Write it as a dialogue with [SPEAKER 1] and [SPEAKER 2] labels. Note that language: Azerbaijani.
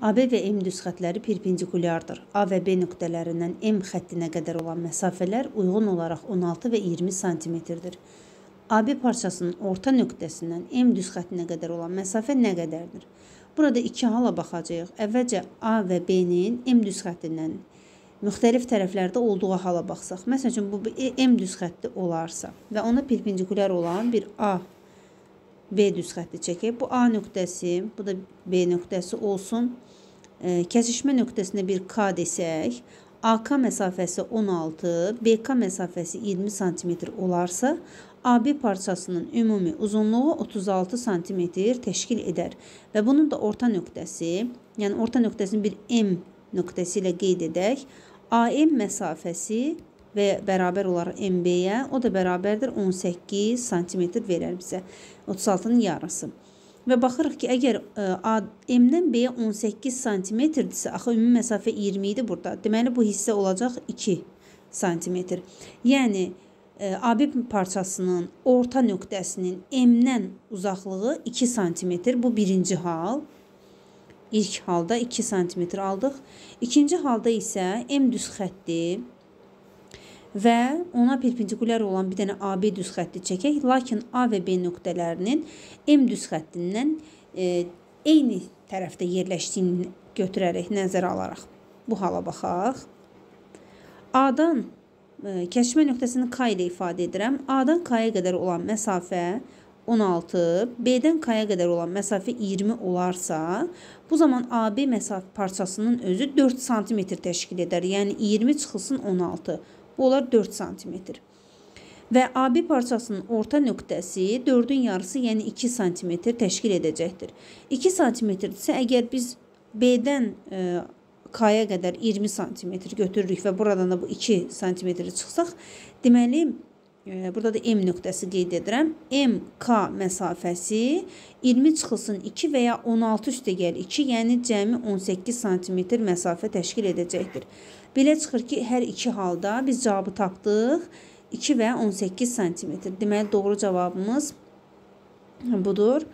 [SPEAKER 1] AB və M düz xətləri perpendikulyardır. A və B nöqtələrindən M xəttinə qədər olan məsafələr uyğun olaraq 16 və 20 sm-dir. AB parçasının orta nöqtəsindən M düz xəttinə qədər olan məsafə nə qədərdir? Burada iki hala baxacağıq. Əvvəlcə A və B-nin M düz xəttindən müxtəlif tərəflərdə olduğu hala baxsaq, məsəl üçün bu M düz xətti olarsa və ona perpendikulyar olan bir A B düz xətti çəkək. Bu A nöqtəsi, bu da B nöqtəsi olsun. E, kəsişmə nöqtəsində bir K desək, AK məsafəsi 16, BK məsafəsi 20 sm olarsa, AB parçasının ümumi uzunluğu 36 sm təşkil edər və bunun da orta nöqtəsi, yəni orta nöqtəsini bir M nöqtəsi ilə qeyd edək. AM məsafəsi və bərabər olar MB-yə, o da bərabərdir 18 sm verər bizə. 36-nın yarısı. Və baxırıq ki, əgər e, A M-dən B-yə 18 sm-dirsə, axı ümumi məsafə 20 idi burada. Deməli bu hissə olacaq 2 sm. Yəni e, AB parçasının orta nöqtəsinin M-dən uzaqlığı 2 sm. Bu birinci hal. İlk halda 2 sm aldıq. İkinci halda isə M düz xətti və ona perpendikulyar olan bir dənə AB düz xətti çəkək. Lakin A və B nöqtələrinin M düz xəttindən e, eyni tərəfdə yerləşdiyini götürərək nəzərə alaraq bu hala baxaq. A-dan e, kəşmə nöqtəsini K ilə ifadə edirəm. A-dan K-ya qədər olan məsafə 16, B-dən K-ya qədər olan məsafə 20 olarsa, bu zaman AB məsafə parçasının özü 4 sm təşkil edər. Yəni 20 çıxılsın 16. Onlar 4 sm. Və AB parçasının orta nöqtəsi 4-ün yarısı, yəni 2 sm təşkil edəcəkdir. 2 sm isə əgər biz B-dən e, K-ya qədər 20 sm götürürük və buradan da bu 2 sm-i çıxsaq, deməli burada da M nöqtəsi qeyd edirəm. MK məsafəsi 20 çıxılsın 2 və ya 16 üstə gəl 2, yəni cəmi 18 sm məsafə təşkil edəcəkdir. Belə çıxır ki, hər iki halda biz cavabı tapdıq 2 və 18 sm. Deməli, doğru cavabımız budur.